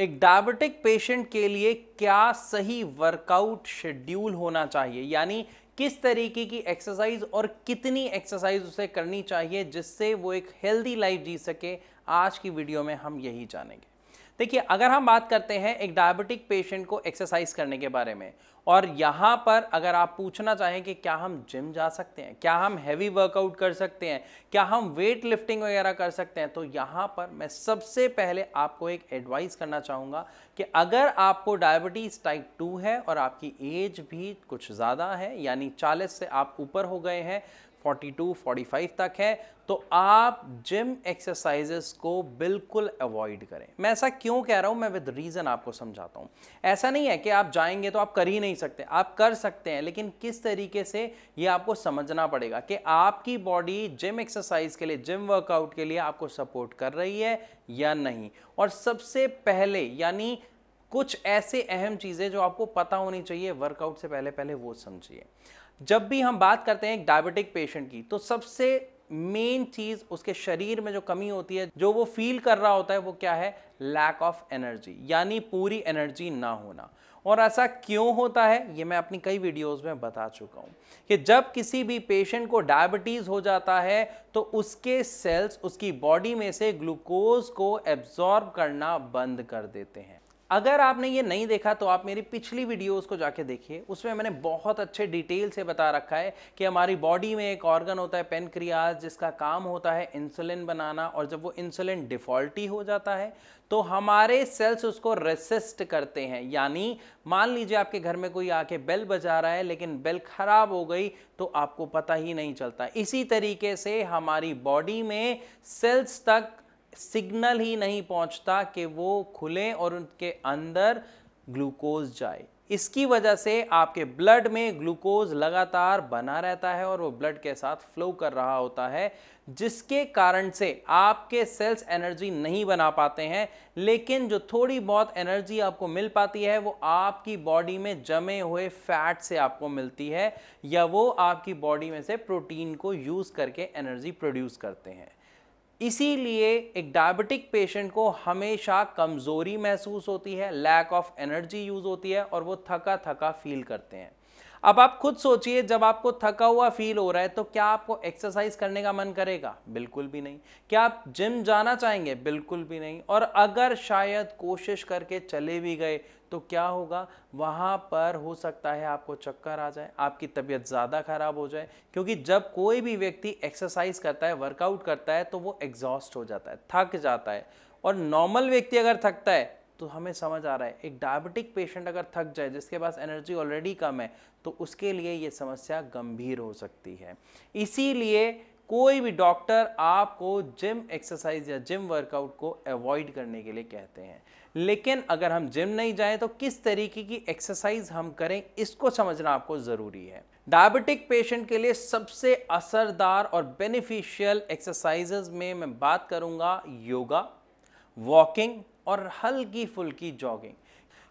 एक diabetic patient के लिए क्या सही वर्कआउट शेड्यूल होना चाहिए यानी किस तरीके की एक्सरसाइज और कितनी एक्सरसाइज उसे करनी चाहिए जिससे वो एक हेल्दी लाइफ जी सके आज की वीडियो में हम यही जानेंगे देखिए अगर हम बात करते हैं एक डायबिटिक पेशेंट को एक्सरसाइज करने के बारे में और यहाँ पर अगर आप पूछना चाहें कि क्या हम जिम जा सकते हैं क्या हम हैवी वर्कआउट कर सकते हैं क्या हम वेट लिफ्टिंग वगैरह कर सकते हैं तो यहाँ पर मैं सबसे पहले आपको एक एडवाइस करना चाहूँगा कि अगर आपको डायबिटीज़ टाइप टू है और आपकी एज भी कुछ ज़्यादा है यानी चालीस से आप ऊपर हो गए हैं 42, 45 तक है तो आप जिम एक्सरसाइजेस को बिल्कुल अवॉइड करें मैं ऐसा क्यों कह रहा हूँ मैं विद रीज़न आपको समझाता हूँ ऐसा नहीं है कि आप जाएंगे तो आप कर ही नहीं सकते आप कर सकते हैं लेकिन किस तरीके से ये आपको समझना पड़ेगा कि आपकी बॉडी जिम एक्सरसाइज के लिए जिम वर्कआउट के लिए आपको सपोर्ट कर रही है या नहीं और सबसे पहले यानी कुछ ऐसे अहम चीज़ें जो आपको पता होनी चाहिए वर्कआउट से पहले पहले वो समझिए जब भी हम बात करते हैं एक डायबिटिक पेशेंट की तो सबसे मेन चीज़ उसके शरीर में जो कमी होती है जो वो फील कर रहा होता है वो क्या है लैक ऑफ एनर्जी यानी पूरी एनर्जी ना होना और ऐसा क्यों होता है ये मैं अपनी कई वीडियोस में बता चुका हूँ कि जब किसी भी पेशेंट को डायबिटीज़ हो जाता है तो उसके सेल्स उसकी बॉडी में से ग्लूकोज को एब्जॉर्ब करना बंद कर देते हैं अगर आपने ये नहीं देखा तो आप मेरी पिछली वीडियोस को जाके देखिए उसमें मैंने बहुत अच्छे डिटेल से बता रखा है कि हमारी बॉडी में एक ऑर्गन होता है पेनक्रियाज जिसका काम होता है इंसुलिन बनाना और जब वो इंसुलिन डिफॉल्टी हो जाता है तो हमारे सेल्स उसको रेसिस्ट करते हैं यानी मान लीजिए आपके घर में कोई आके बेल बजा रहा है लेकिन बेल खराब हो गई तो आपको पता ही नहीं चलता इसी तरीके से हमारी बॉडी में सेल्स तक सिग्नल ही नहीं पहुंचता कि वो खुलें और उनके अंदर ग्लूकोज जाए इसकी वजह से आपके ब्लड में ग्लूकोज लगातार बना रहता है और वो ब्लड के साथ फ्लो कर रहा होता है जिसके कारण से आपके सेल्स एनर्जी नहीं बना पाते हैं लेकिन जो थोड़ी बहुत एनर्जी आपको मिल पाती है वो आपकी बॉडी में जमे हुए फैट से आपको मिलती है या वो आपकी बॉडी में से प्रोटीन को यूज़ करके एनर्जी प्रोड्यूस करते हैं इसीलिए एक डायबिटिक पेशेंट को हमेशा कमज़ोरी महसूस होती है लैक ऑफ एनर्जी यूज़ होती है और वो थका थका फील करते हैं अब आप खुद सोचिए जब आपको थका हुआ फील हो रहा है तो क्या आपको एक्सरसाइज करने का मन करेगा बिल्कुल भी नहीं क्या आप जिम जाना चाहेंगे बिल्कुल भी नहीं और अगर शायद कोशिश करके चले भी गए तो क्या होगा वहाँ पर हो सकता है आपको चक्कर आ जाए आपकी तबीयत ज़्यादा ख़राब हो जाए क्योंकि जब कोई भी व्यक्ति एक्सरसाइज करता है वर्कआउट करता है तो वो एग्जॉस्ट हो जाता है थक जाता है और नॉर्मल व्यक्ति अगर थकता है तो हमें समझ आ रहा है एक डायबिटिक पेशेंट अगर थक जाए जिसके पास एनर्जी ऑलरेडी कम है तो उसके लिए ये समस्या गंभीर हो सकती है इसीलिए कोई भी डॉक्टर आपको जिम एक्सरसाइज या जिम वर्कआउट को अवॉइड करने के लिए कहते हैं लेकिन अगर हम जिम नहीं जाएं तो किस तरीके की एक्सरसाइज हम करें इसको समझना आपको ज़रूरी है डायबिटिक पेशेंट के लिए सबसे असरदार और बेनिफिशियल एक्सरसाइजेज में मैं बात करूंगा योगा वॉकिंग और हल्की फुल्की जॉगिंग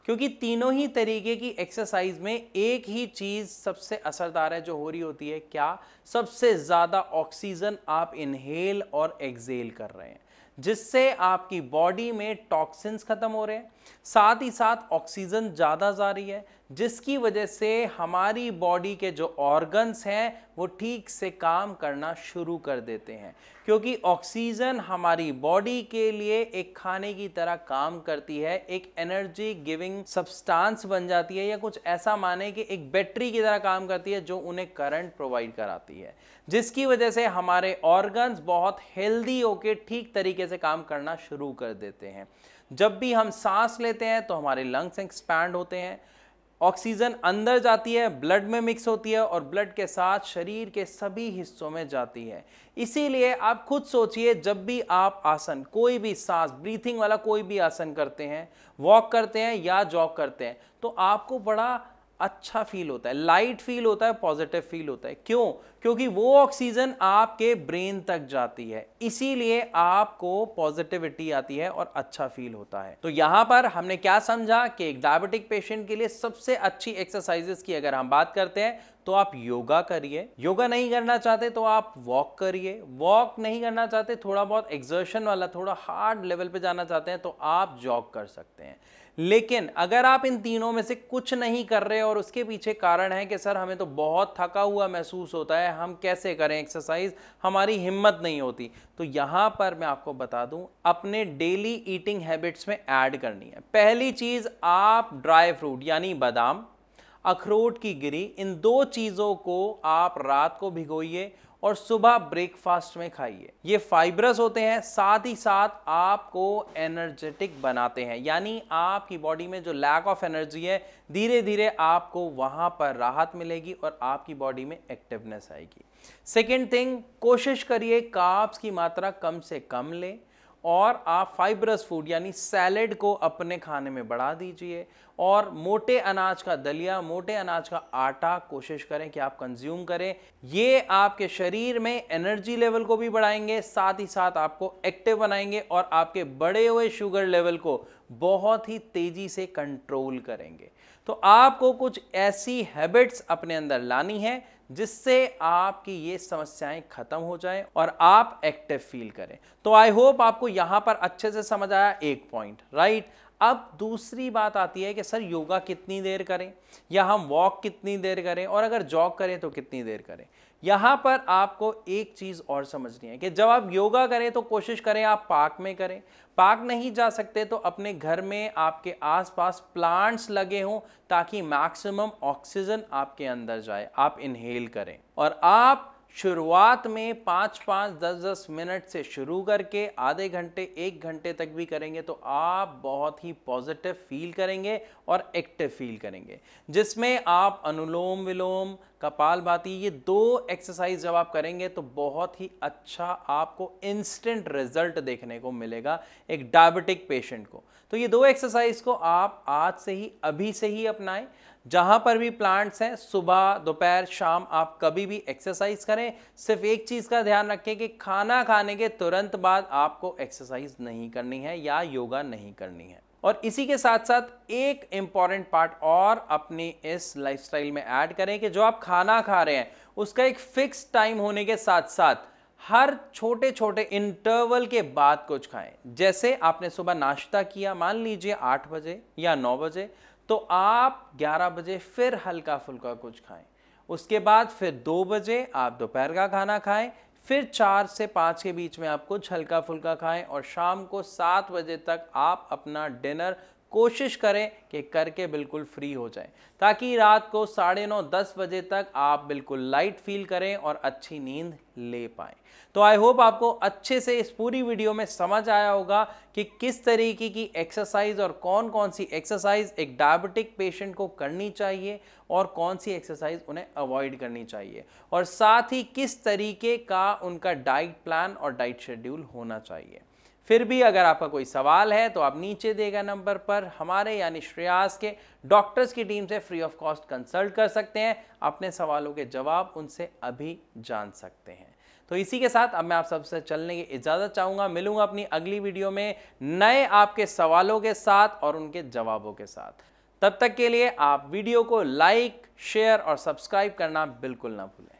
क्योंकि तीनों ही तरीके की एक्सरसाइज में एक ही चीज़ सबसे असरदार है जो हो रही होती है क्या सबसे ज़्यादा ऑक्सीजन आप इनहेल और एक्सेल कर रहे हैं जिससे आपकी बॉडी में टॉक्सिन्स ख़त्म हो रहे हैं साथ ही साथ ऑक्सीजन ज़्यादा जा रही है जिसकी वजह से हमारी बॉडी के जो ऑर्गन्स हैं वो ठीक से काम करना शुरू कर देते हैं क्योंकि ऑक्सीजन हमारी बॉडी के लिए एक खाने की तरह काम करती है एक एनर्जी गिविंग सब्सटेंस बन जाती है या कुछ ऐसा माने कि एक बैटरी की तरह काम करती है जो उन्हें करंट प्रोवाइड कराती है जिसकी वजह से हमारे ऑर्गन्स बहुत हेल्दी होकर ठीक तरीके से काम करना शुरू कर देते हैं जब भी हम सांस लेते हैं तो हमारे लंग्स एक्सपैंड होते हैं ऑक्सीजन अंदर जाती है ब्लड में मिक्स होती है और ब्लड के साथ शरीर के सभी हिस्सों में जाती है इसीलिए आप खुद सोचिए जब भी आप आसन कोई भी सांस ब्रीथिंग वाला कोई भी आसन करते हैं वॉक करते हैं या जॉग करते हैं तो आपको बड़ा अच्छा फील होता है लाइट फील होता है पॉजिटिव फील होता है क्यों क्योंकि वो ऑक्सीजन आपके ब्रेन तक जाती है इसीलिए आपको पॉजिटिविटी आती है और अच्छा फील होता है तो यहां पर हमने क्या समझा कि एक डायबिटिक पेशेंट के लिए सबसे अच्छी एक्सरसाइजेस की अगर हम बात करते हैं तो आप योगा करिए योगा नहीं करना चाहते तो आप वॉक करिए वॉक नहीं करना चाहते थोड़ा बहुत एक्सर्शन वाला थोड़ा हार्ड लेवल पे जाना चाहते हैं तो आप जॉग कर सकते हैं लेकिन अगर आप इन तीनों में से कुछ नहीं कर रहे और उसके पीछे कारण है कि सर हमें तो बहुत थका हुआ महसूस होता है हम कैसे करें एक्सरसाइज हमारी हिम्मत नहीं होती तो यहाँ पर मैं आपको बता दूँ अपने डेली ईटिंग हैबिट्स में ऐड करनी है पहली चीज़ आप ड्राई फ्रूट यानी बादाम अखरोट की गिरी इन दो चीज़ों को आप रात को भिगोइए और सुबह ब्रेकफास्ट में खाइए ये फाइबरस होते हैं साथ ही साथ आपको एनर्जेटिक बनाते हैं यानी आपकी बॉडी में जो लैक ऑफ एनर्जी है धीरे धीरे आपको वहाँ पर राहत मिलेगी और आपकी बॉडी में एक्टिवनेस आएगी सेकेंड थिंग कोशिश करिए काप्स की मात्रा कम से कम लें और आप फाइबरस फूड यानी सैलेड को अपने खाने में बढ़ा दीजिए और मोटे अनाज का दलिया मोटे अनाज का आटा कोशिश करें कि आप कंज्यूम करें ये आपके शरीर में एनर्जी लेवल को भी बढ़ाएंगे साथ ही साथ आपको एक्टिव बनाएंगे और आपके बढ़े हुए शुगर लेवल को बहुत ही तेजी से कंट्रोल करेंगे तो आपको कुछ ऐसी हैबिट्स अपने अंदर लानी है जिससे आपकी ये समस्याएं खत्म हो जाएं और आप एक्टिव फील करें तो आई होप आपको यहां पर अच्छे से समझ आया एक पॉइंट राइट अब दूसरी बात आती है कि सर योगा कितनी देर करें या हम वॉक कितनी देर करें और अगर जॉग करें तो कितनी देर करें यहाँ पर आपको एक चीज़ और समझनी है कि जब आप योगा करें तो कोशिश करें आप पार्क में करें पार्क नहीं जा सकते तो अपने घर में आपके आसपास प्लांट्स लगे हों ताकि मैक्सिमम ऑक्सीजन आपके अंदर जाए आप इनहेल करें और आप शुरुआत में पाँच पाँच दस दस मिनट से शुरू करके आधे घंटे एक घंटे तक भी करेंगे तो आप बहुत ही पॉजिटिव फील करेंगे और एक्टिव फील करेंगे जिसमें आप अनुलोम विलोम कपाल भाती ये दो एक्सरसाइज जब आप करेंगे तो बहुत ही अच्छा आपको इंस्टेंट रिजल्ट देखने को मिलेगा एक डायबिटिक पेशेंट को तो ये दो एक्सरसाइज को आप आज से ही अभी से ही अपनाएं जहाँ पर भी प्लांट्स हैं सुबह दोपहर शाम आप कभी भी एक्सरसाइज करें सिर्फ एक चीज़ का ध्यान रखें कि खाना खाने के तुरंत बाद आपको एक्सरसाइज नहीं करनी है या योगा नहीं करनी है और इसी के साथ साथ एक इम्पॉर्टेंट पार्ट और अपनी इस लाइफस्टाइल में ऐड करें कि जो आप खाना खा रहे हैं उसका एक फिक्स टाइम होने के साथ साथ हर छोटे छोटे इंटरवल के बाद कुछ खाएं जैसे आपने सुबह नाश्ता किया मान लीजिए आठ बजे या नौ बजे तो आप 11 बजे फिर हल्का फुल्का कुछ खाएं उसके बाद फिर 2 बजे आप दोपहर का खाना खाएं फिर चार से 5 के बीच में आप कुछ हल्का फुल्का खाएं और शाम को सात बजे तक आप अपना डिनर कोशिश करें कि करके बिल्कुल फ्री हो जाए ताकि रात को साढ़े नौ दस बजे तक आप बिल्कुल लाइट फील करें और अच्छी नींद ले पाए तो आई होप आपको अच्छे से इस पूरी वीडियो में समझ आया होगा कि किस तरीके की एक्सरसाइज और कौन कौन सी एक्सरसाइज एक डायबिटिक पेशेंट को करनी चाहिए और कौन सी एक्सरसाइज उन्हें अवॉइड करनी चाहिए और साथ ही किस तरीके का उनका डाइट प्लान और डाइट शेड्यूल होना चाहिए फिर भी अगर आपका कोई सवाल है तो आप नीचे देगा नंबर पर हमारे यानी श्रेयास के डॉक्टर्स की टीम से फ्री ऑफ कॉस्ट कंसल्ट कर सकते हैं अपने सवालों के जवाब उनसे अभी जान सकते हैं तो इसी के साथ अब मैं आप सबसे चलने की इजाज़त चाहूँगा मिलूंगा अपनी अगली वीडियो में नए आपके सवालों के साथ और उनके जवाबों के साथ तब तक के लिए आप वीडियो को लाइक शेयर और सब्सक्राइब करना बिल्कुल ना भूलें